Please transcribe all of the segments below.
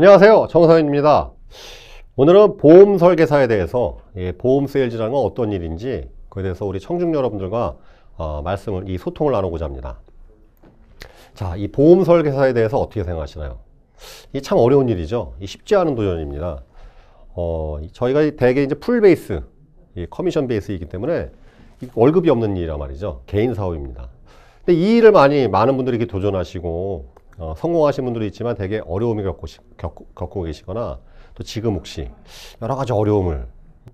안녕하세요 정서현입니다 오늘은 보험 설계사에 대해서 예, 보험 세일즈라는 건 어떤 일인지 그에 대해서 우리 청중 여러분들과 어, 말씀을 이 소통을 나누고자 합니다 자이 보험 설계사에 대해서 어떻게 생각하시나요 이 참 어려운 일이죠 쉽지 않은 도전입니다 어, 저희가 대개 이제 풀 베이스 커미션 베이스이기 때문에 월급이 없는 일이란 말이죠 개인 사업입니다 근데 이 일을 많이 많은 분들이 도전하시고 어, 성공하신 분들이 있지만 되게 어려움을 겪고, 겪, 겪고 계시거나 또 지금 혹시 여러 가지 어려움을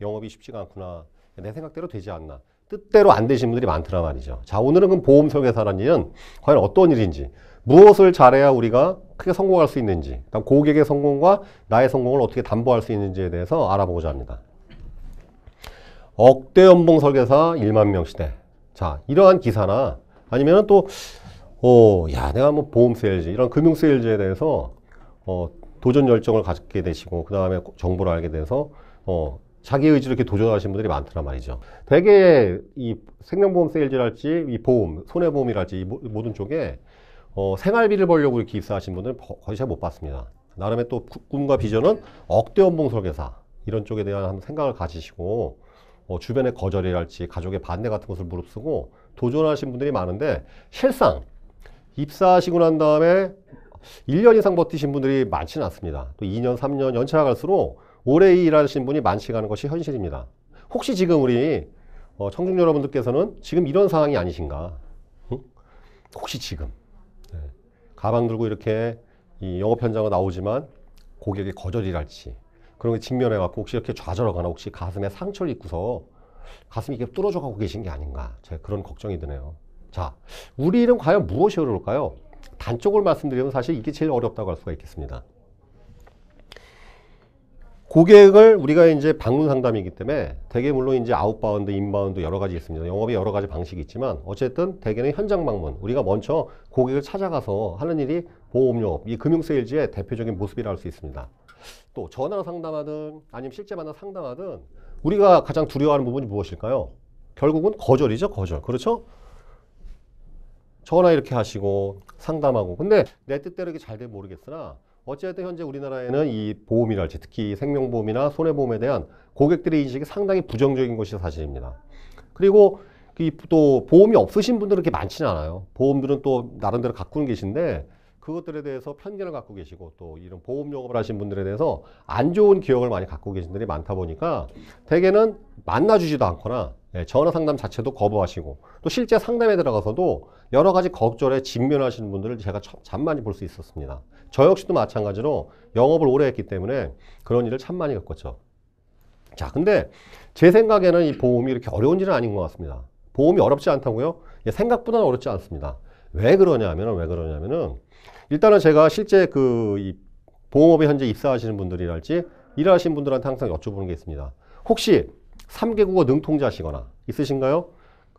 영업이 쉽지가 않구나 내 생각대로 되지 않나 뜻대로 안 되신 분들이 많더라 말이죠. 자 오늘은 그 보험 설계사라는 일은 과연 어떤 일인지 무엇을 잘해야 우리가 크게 성공할 수 있는지 고객의 성공과 나의 성공을 어떻게 담보할 수 있는지에 대해서 알아보고자 합니다. 억대 연봉 설계사 1만 명 시대 자 이러한 기사나 아니면 또 어, 야, 내가 뭐 보험 세일즈, 이런 금융 세일즈에 대해서 어, 도전 열정을 갖게 되시고, 그 다음에 정보를 알게 돼서 어, 자기 의지로 이렇게 도전하시는 분들이 많더란 말이죠. 대개 이 생명보험 세일즈랄지, 이 보험, 손해보험이랄지, 이 모든 쪽에 어, 생활비를 벌려고 이렇게 입사하신 분들 은 거의 잘 못 봤습니다. 나름의 또 꿈과 비전은 억대 연봉 설계사 이런 쪽에 대한 생각을 가지시고 어, 주변의 거절이랄지 가족의 반대 같은 것을 무릅쓰고 도전하신 분들이 많은데 실상 입사하시고 난 다음에 1년 이상 버티신 분들이 많지는 않습니다. 또 2년, 3년 연차가 갈수록 오래 일하신 분이 많지가 않은 것이 현실입니다. 혹시 지금 우리 어, 청중 여러분들께서는 지금 이런 상황이 아니신가? 응? 혹시 지금 네. 가방 들고 이렇게 이 영업 현장으로 나오지만 고객이 거절이랄지 그런 게 직면해 갖고 혹시 이렇게 좌절하거나 혹시 가슴에 상처를 입고서 가슴이 이렇게 뚫어져 가고 계신 게 아닌가? 제가 그런 걱정이 드네요. 자, 우리 일은 과연 무엇이 어려울까요? 단적으로 말씀드리면 사실 이게 제일 어렵다고 할 수가 있겠습니다. 고객을 우리가 이제 방문 상담이기 때문에 대개 물론 이제 아웃바운드, 인바운드 여러 가지 있습니다. 영업에 여러 가지 방식이 있지만 어쨌든 대개는 현장 방문. 우리가 먼저 고객을 찾아가서 하는 일이 보험료업, 이 금융 세일즈의 대표적인 모습이라 할 수 있습니다. 또 전화로 상담하든 아니면 실제 만나 상담하든 우리가 가장 두려워하는 부분이 무엇일까요? 결국은 거절이죠, 거절. 그렇죠? 전화 이렇게 하시고 상담하고 근데 내 뜻대로 이게 잘돼 모르겠으나 어쨌든 현재 우리나라에는 이 보험이랄지 특히 생명보험이나 손해보험에 대한 고객들의 인식이 상당히 부정적인 것이 사실입니다. 그리고 그 또 보험이 없으신 분들은 그렇게 많지는 않아요. 보험들은 또 나름대로 갖고는 계신데 그것들에 대해서 편견을 갖고 계시고 또 이런 보험 영업을 하신 분들에 대해서 안 좋은 기억을 많이 갖고 계신 분들이 많다 보니까 대개는 만나주지도 않거나 예, 전화 상담 자체도 거부하시고 또 실제 상담에 들어가서도 여러 가지 걱절에 직면하시는 분들을 제가 참 많이 볼 수 있었습니다. 저 역시도 마찬가지로 영업을 오래 했기 때문에 그런 일을 참 많이 겪었죠. 자, 근데 제 생각에는 이 보험이 이렇게 어려운 일은 아닌 것 같습니다. 보험이 어렵지 않다고요? 예, 생각보다는 어렵지 않습니다. 왜 그러냐면, 은왜 그러냐면은 일단은 제가 실제 그 보험업에 현재 입사하시는 분들이랄지 일하시는 분들한테 항상 여쭤보는 게 있습니다. 혹시 3개국어 능통자시거나 있으신가요?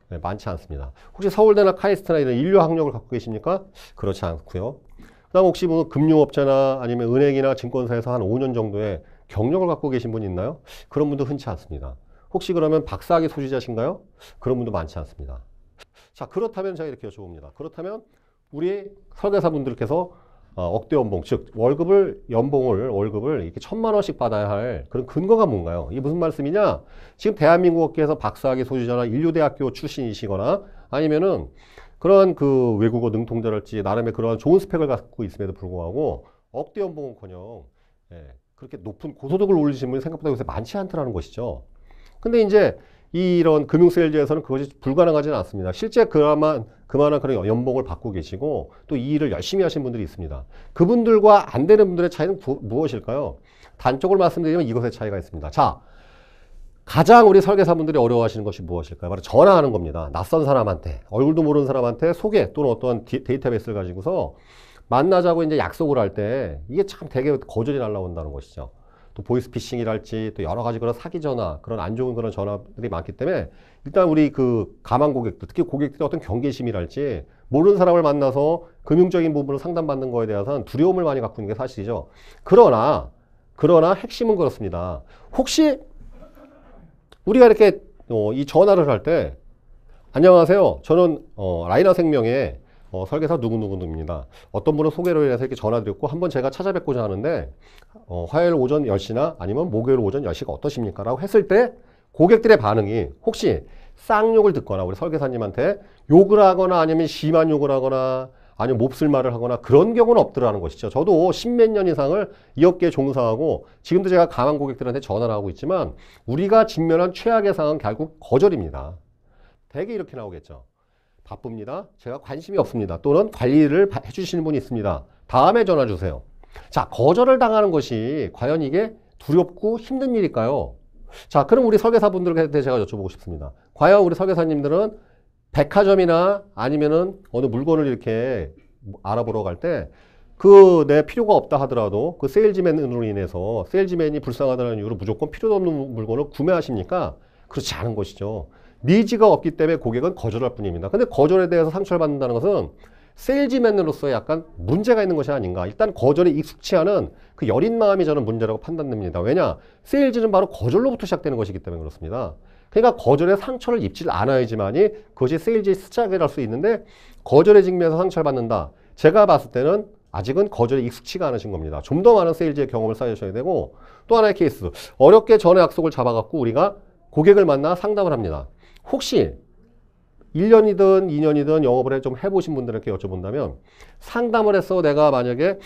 네, 많지 않습니다. 혹시 서울대나 카이스트나 이런 인류 학력을 갖고 계십니까? 그렇지 않고요. 그다음 혹시 뭐 금융업자나 아니면 은행이나 증권사에서 한 5년 정도의 경력을 갖고 계신 분 있나요? 그런 분도 흔치 않습니다. 혹시 그러면 박사학위 소지자신가요? 그런 분도 많지 않습니다. 자 그렇다면 제가 이렇게 여쭤봅니다. 그렇다면 우리 설계사분들께서 어, 억대 연봉, 즉 월급을 연봉을 월급을 이렇게 천만 원씩 받아야 할 그런 근거가 뭔가요? 이게 무슨 말씀이냐? 지금 대한민국 업계에서 박사학위 소지자나 인류대학교 출신이시거나 아니면은 그러한 그 외국어 능통자랄지 나름의 그러한 좋은 스펙을 갖고 있음에도 불구하고 억대 연봉은커녕 예, 그렇게 높은 고소득을 올리시는 분이 생각보다 요새 많지 않더라는 것이죠. 근데 이제 이런 금융 세일즈에서는 그것이 불가능하지는 않습니다. 실제 그라만 그만한 그런 연봉을 받고 계시고 또 이 일을 열심히 하신 분들이 있습니다. 그분들과 안 되는 분들의 차이는 부, 무엇일까요? 단적으로 말씀드리면 이것의 차이가 있습니다. 자, 가장 우리 설계사분들이 어려워하시는 것이 무엇일까요? 바로 전화하는 겁니다. 낯선 사람한테, 얼굴도 모르는 사람한테 소개 또는 어떤 디, 데이터베이스를 가지고서 만나자고 이제 약속을 할 때 이게 참 되게 거절이 날라온다는 것이죠. 또 보이스피싱이랄지 또 여러 가지 그런 사기 전화, 그런 안 좋은 그런 전화들이 많기 때문에 일단 우리 그 가망 고객들, 특히 고객들이 어떤 경계심이랄지 모르는 사람을 만나서 금융적인 부분을 상담받는 거에 대해서는 두려움을 많이 갖고 있는 게 사실이죠. 그러나, 그러나 핵심은 그렇습니다. 혹시 우리가 이렇게 어, 이 전화를 할 때 안녕하세요. 저는 어, 라이나 생명의 어, 설계사 누구누구입니다. 어떤 분을 소개로 인해서 이렇게 전화드렸고 한번 제가 찾아뵙고자 하는데 어, 화요일 오전 10시나 아니면 목요일 오전 10시가 어떠십니까? 라고 했을 때 고객들의 반응이 혹시 쌍욕을 듣거나 우리 설계사님한테 욕을 하거나 아니면 심한 욕을 하거나 아니면 몹쓸 말을 하거나 그런 경우는 없더라는 것이죠. 저도 십 몇 년 이상을 이 업계에 종사하고 지금도 제가 가만 고객들한테 전화를 하고 있지만 우리가 직면한 최악의 상황은 결국 거절입니다. 대개 이렇게 나오겠죠. 바쁩니다. 제가 관심이 없습니다. 또는 관리를 해주시는 분이 있습니다. 다음에 전화 주세요. 자, 거절을 당하는 것이 과연 이게 두렵고 힘든 일일까요? 자, 그럼 우리 설계사분들한테 제가 여쭤보고 싶습니다. 과연 우리 설계사님들은 백화점이나 아니면은 어느 물건을 이렇게 알아보러 갈 때 그 내 필요가 없다 하더라도 그 세일즈맨으로 인해서 세일즈맨이 불쌍하다는 이유로 무조건 필요 도 없는 물건을 구매하십니까? 그렇지 않은 것이죠. 니즈가 없기 때문에 고객은 거절할 뿐입니다. 근데 거절에 대해서 상처를 받는다는 것은 세일즈맨으로서 약간 문제가 있는 것이 아닌가 일단 거절에 익숙치 않은 그 여린 마음이 저는 문제라고 판단됩니다 왜냐 세일즈는 바로 거절로부터 시작되는 것이기 때문에 그렇습니다 그러니까 거절에 상처를 입질 않아야지만이 그것이 세일즈의 시작이랄 수 있는데 거절에직면해서 상처를 받는다 제가 봤을 때는 아직은 거절에 익숙치가 않으신 겁니다. 좀 더 많은 세일즈의 경험을 쌓으셔야 되고 또 하나의 케이스 어렵게 전에 약속을 잡아갖고 우리가 고객을 만나 상담을 합니다. 혹시 1년이든 2년이든 영업을 좀 해보신 분들에게 여쭤본다면 상담을 해서 내가 만약에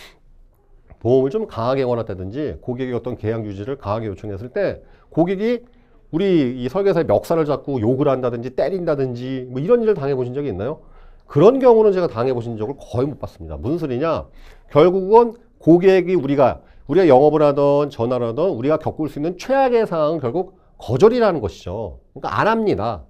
보험을 좀 강하게 원한다든지 고객이 어떤 계약 유지를 강하게 요청했을 때 고객이 우리 이 설계사의 멱살을 잡고 욕을 한다든지 때린다든지 뭐 이런 일을 당해보신 적이 있나요? 그런 경우는 제가 당해보신 적을 거의 못 봤습니다. 무슨 소리냐? 결국은 고객이 우리가 우리가 영업을 하던 전화를 하던 우리가 겪을 수 있는 최악의 상황은 결국 거절이라는 것이죠. 그러니까 안 합니다.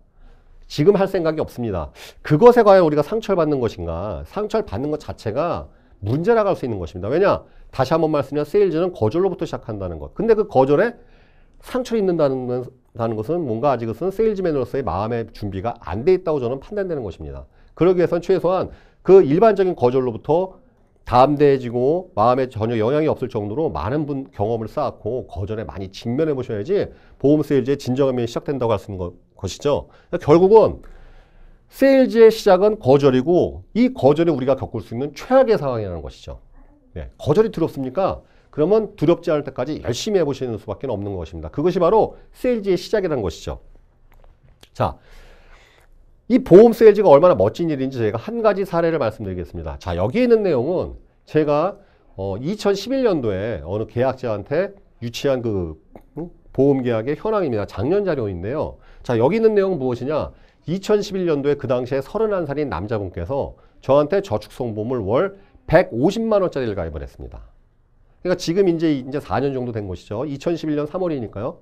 지금 할 생각이 없습니다. 그것에 과연 우리가 상처를 받는 것인가? 상처를 받는 것 자체가 문제라고 할 수 있는 것입니다. 왜냐? 다시 한 번 말씀드리면 세일즈는 거절로부터 시작한다는 것. 근데 그 거절에 상처를 입는다는 것은 뭔가 아직 은 세일즈맨으로서의 마음의 준비가 안 돼 있다고 저는 판단되는 것입니다. 그러기 위해선 최소한 그 일반적인 거절로부터 담대해지고 마음에 전혀 영향이 없을 정도로 많은 분 경험을 쌓았고 거절에 많이 직면해 보셔야지 보험 세일즈의 진정함이 시작된다고 할 수 있는 것 것이죠. 결국은 세일즈의 시작은 거절이고 이 거절이 우리가 겪을 수 있는 최악의 상황이라는 것이죠. 네. 거절이 두렵습니까? 그러면 두렵지 않을 때까지 열심히 해보시는 수밖에 없는 것입니다. 그것이 바로 세일즈의 시작이라는 것이죠. 자, 이 보험 세일즈가 얼마나 멋진 일인지 제가 한 가지 사례를 말씀드리겠습니다. 자, 여기에 있는 내용은 제가 어, 2011년도에 어느 계약자한테 유치한 그 보험 계약의 현황입니다. 작년 자료인데요. 자, 여기 있는 내용 무엇이냐? 2011년도에 그 당시에 31살인 남자분께서 저한테 저축성보험을 월 150만 원짜리를 가입을 했습니다. 그러니까 지금 이제 이제 4년 정도 된 것이죠. 2011년 3월이니까요.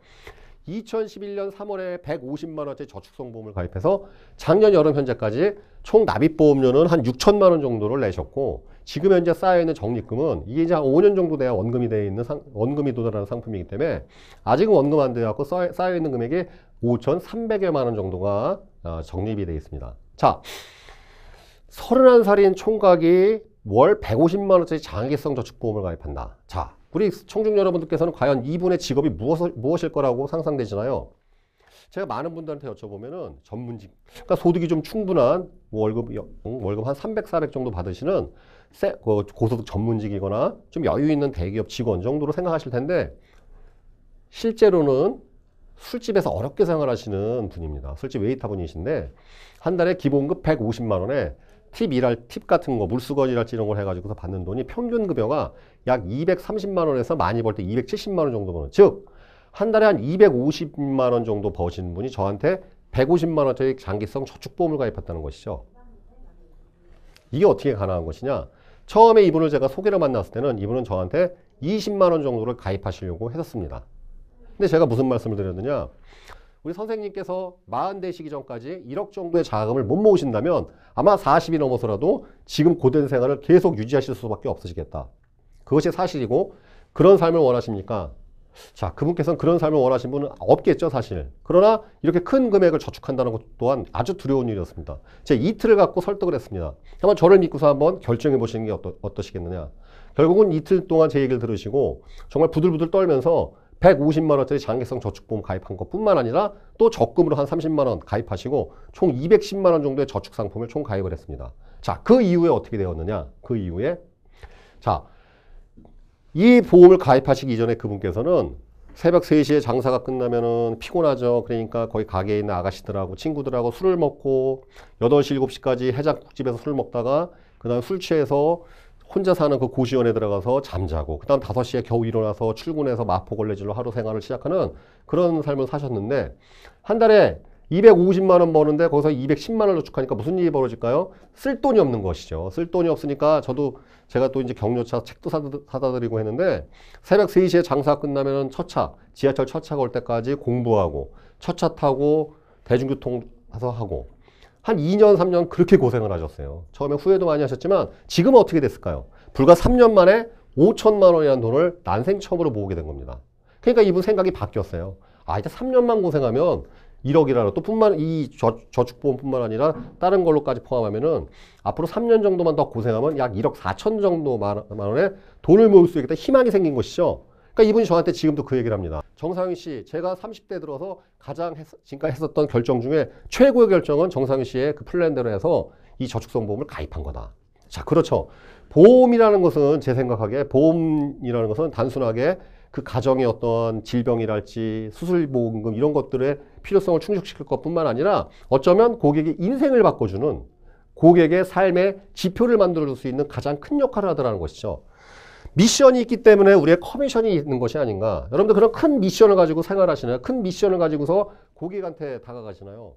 2011년 3월에 150만 원짜리 저축성보험을 가입해서 작년 여름 현재까지 총 납입보험료는 한 6천만 원 정도를 내셨고 지금 현재 쌓여있는 적립금은 이게 이제 한 5년 정도 돼야 원금이 되어 있는 상, 원금이 도달하는 상품이기 때문에 아직은 원금 안 되어 갖고 쌓여있는 금액이 5,300여만 원 정도가 어, 적립이 되어 있습니다. 자, 31살인 총각이 월 150만 원짜리 장기성 저축보험을 가입한다. 자, 우리 청중 여러분들께서는 과연 이분의 직업이 무엇, 을 무엇일 거라고 상상되시나요? 제가 많은 분들한테 여쭤보면은 전문직, 그러니까 소득이 좀 충분한 월급, 월급 한 300, 400 정도 받으시는 세, 그 고소득 전문직이거나 좀 여유 있는 대기업 직원 정도로 생각하실 텐데 실제로는 술집에서 어렵게 생활하시는 분입니다. 술집 웨이터 분이신데 한 달에 기본급 150만 원에 팁 일할 팁 같은 거 물수건이랄지 이런 걸 해가지고서 받는 돈이 평균 급여가 약 230만 원에서 많이 벌 때 270만 원 정도 버는 즉한 달에 한 250만 원 정도 버시는 분이 저한테 150만 원짜리 장기성 저축보험을 가입했다는 것이죠. 이게 어떻게 가능한 것이냐? 처음에 이분을 제가 소개를 만났을 때는 이분은 저한테 20만 원 정도를 가입하시려고 했었습니다. 근데 제가 무슨 말씀을 드렸느냐? 우리 선생님께서 40대시기 전까지 1억 정도의 자금을 못 모으신다면 아마 40이 넘어서라도 지금 고된 생활을 계속 유지하실 수밖에 없으시겠다. 그것이 사실이고 그런 삶을 원하십니까? 자, 그분께서는 그런 삶을 원하신 분은 없겠죠, 사실. 그러나 이렇게 큰 금액을 저축한다는 것 또한 아주 두려운 일이었습니다. 제 이틀을 갖고 설득을 했습니다. 한번 저를 믿고서 한번 결정해 보시는 게 어떠, 어떠시겠느냐. 결국은 이틀 동안 제 얘기를 들으시고 정말 부들부들 떨면서 150만 원짜리 장기성 저축보험 가입한 것뿐만 아니라 또 적금으로 한 30만 원 가입하시고 총 210만 원 정도의 저축 상품을 총 가입을 했습니다. 자, 그 이후에 어떻게 되었느냐? 그 이후에 자, 이 보험을 가입하시기 이전에 그분께서는 새벽 3시에 장사가 끝나면은 피곤하죠. 그러니까 거기 가게에 있는 아가씨들하고 친구들하고 술을 먹고 8시, 7시까지 해장국집에서 술 먹다가 그 다음 술 취해서 혼자 사는 그 고시원에 들어가서 잠자고 그 다음 5시에 겨우 일어나서 출근해서 마포걸레질로 하루 생활을 시작하는 그런 삶을 사셨는데 한 달에 250만 원 버는데 거기서 210만 원을 저축하니까 무슨 일이 벌어질까요? 쓸 돈이 없는 것이죠. 쓸 돈이 없으니까 저도 제가 또 이제 경료차 책도 사다, 사다 드리고 했는데 새벽 세시에 장사 끝나면 첫 차, 지하철 첫 차가 올 때까지 공부하고 첫차 타고 대중교통 가서 하고 한 2년, 3년 그렇게 고생을 하셨어요. 처음에 후회도 많이 하셨지만 지금 어떻게 됐을까요? 불과 3년 만에 5천만 원이라는 돈을 난생 처음으로 모으게 된 겁니다. 그러니까 이분 생각이 바뀌었어요. 아, 이제 3년만 고생하면 1억이라는 또 뿐만 이 저, 저축보험뿐만 아니라 다른 걸로까지 포함하면은 앞으로 3년 정도만 더 고생하면 약 1억 4천 정도만 원에 돈을 모을 수 있겠다 희망이 생긴 것이죠. 그러니까 이분이 저한테 지금도 그 얘기를 합니다. 정상윤 씨, 제가 30대 들어서 가장 했, 지금까지 했었던 결정 중에 최고의 결정은 정상윤 씨의 그 플랜대로 해서 이 저축성보험을 가입한 거다. 자, 그렇죠. 보험이라는 것은 제 생각하기에 보험이라는 것은 단순하게 그 가정의 어떤 질병이랄지 수술보험금 이런 것들의 필요성을 충족시킬 것뿐만 아니라 어쩌면 고객의 인생을 바꿔주는 고객의 삶의 지표를 만들어줄 수 있는 가장 큰 역할을 하더라는 것이죠. 미션이 있기 때문에 우리의 커미션이 있는 것이 아닌가. 여러분들 그런 큰 미션을 가지고 생활하시나요? 큰 미션을 가지고서 고객한테 다가가시나요?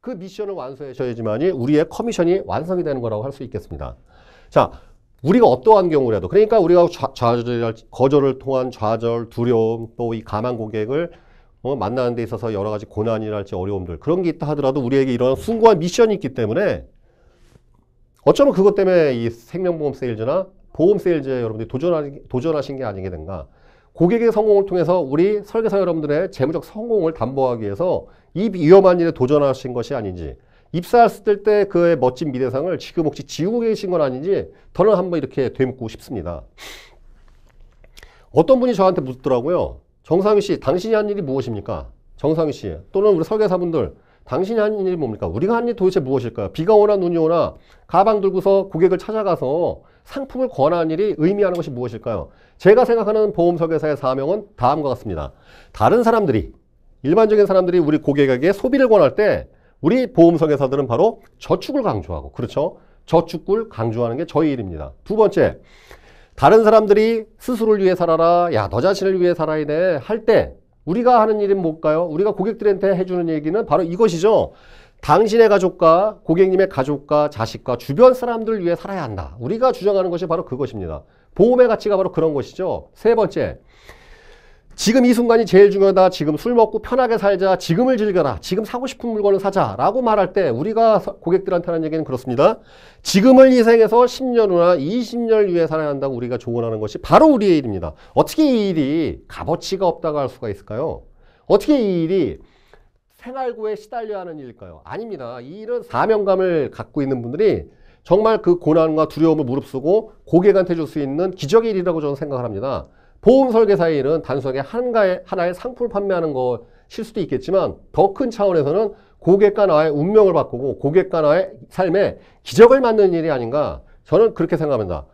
그 미션을 완수하셔야지만이 우리의 커미션이 완성이 되는 거라고 할 수 있겠습니다. 자, 우리가 어떠한 경우라도 그러니까 우리가 좌, 좌절, 거절을 통한 좌절, 두려움 또 이 가망 고객을 어, 만나는 데 있어서 여러 가지 고난이랄지 어려움들 그런 게 있다 하더라도 우리에게 이런 숭고한 미션이 있기 때문에 어쩌면 그것 때문에 이 생명보험 세일즈나 보험 세일즈에 여러분들이 도전하, 도전하신 게아니게된가 고객의 성공을 통해서 우리 설계사 여러분들의 재무적 성공을 담보하기 위해서 이 위험한 일에 도전하신 것이 아닌지 입사했을 때 그의 멋진 미래상을 지금 혹시 지우고 계신 건 아닌지 저는 한번 이렇게 되묻고 싶습니다. 어떤 분이 저한테 묻더라고요. 정상희 씨, 당신이 한 일이 무엇입니까? 정상희 씨, 또는 우리 설계사분들, 당신이 한 일이 뭡니까? 우리가 한 일이 도대체 무엇일까요? 비가 오나 눈이 오나 가방 들고서 고객을 찾아가서 상품을 권하는 일이 의미하는 것이 무엇일까요? 제가 생각하는 보험 설계사의 사명은 다음과 같습니다. 다른 사람들이, 일반적인 사람들이 우리 고객에게 소비를 권할 때 우리 보험성계사들은 바로 저축을 강조하고 그렇죠. 저축을 강조하는 게 저희 일입니다. 두 번째, 다른 사람들이 스스로를 위해 살아라. 야, 너 자신을 위해 살아야 돼. 할 때 우리가 하는 일은 뭘까요? 우리가 고객들한테 해주는 얘기는 바로 이것이죠. 당신의 가족과 고객님의 가족과 자식과 주변 사람들 위해 살아야 한다. 우리가 주장하는 것이 바로 그것입니다. 보험의 가치가 바로 그런 것이죠. 세 번째, 지금 이 순간이 제일 중요하다. 지금 술 먹고 편하게 살자. 지금을 즐겨라. 지금 사고 싶은 물건을 사자. 라고 말할 때 우리가 고객들한테 하는 얘기는 그렇습니다. 지금을 희생해서 10년 후나 20년을 위해 살아야 한다고 우리가 조언하는 것이 바로 우리의 일입니다. 어떻게 이 일이 값어치가 없다고 할 수가 있을까요? 어떻게 이 일이 생활고에 시달려 야 하는 일일까요? 아닙니다. 이 일은 사명감을 갖고 있는 분들이 정말 그 고난과 두려움을 무릅쓰고 고객한테 줄 수 있는 기적의 일이라고 저는 생각을 합니다. 보험 설계사의 일은 단순하게 한가의, 하나의 상품을 판매하는 것일 수도 있겠지만 더 큰 차원에서는 고객과 나의 운명을 바꾸고 고객과 나의 삶에 기적을 만드는 일이 아닌가 저는 그렇게 생각합니다.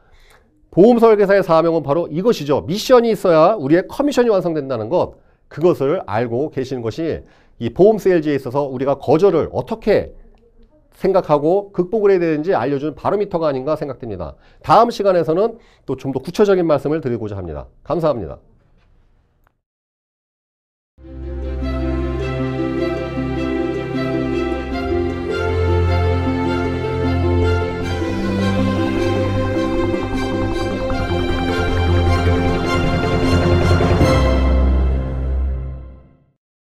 보험 설계사의 사명은 바로 이것이죠. 미션이 있어야 우리의 커미션이 완성된다는 것 그것을 알고 계시는 것이 이 보험 세일즈에 있어서 우리가 거절을 어떻게 생각하고 극복을 해야 되는지 알려주는 바로미터가 아닌가 생각됩니다. 다음 시간에서는 또 좀 더 구체적인 말씀을 드리고자 합니다. 감사합니다.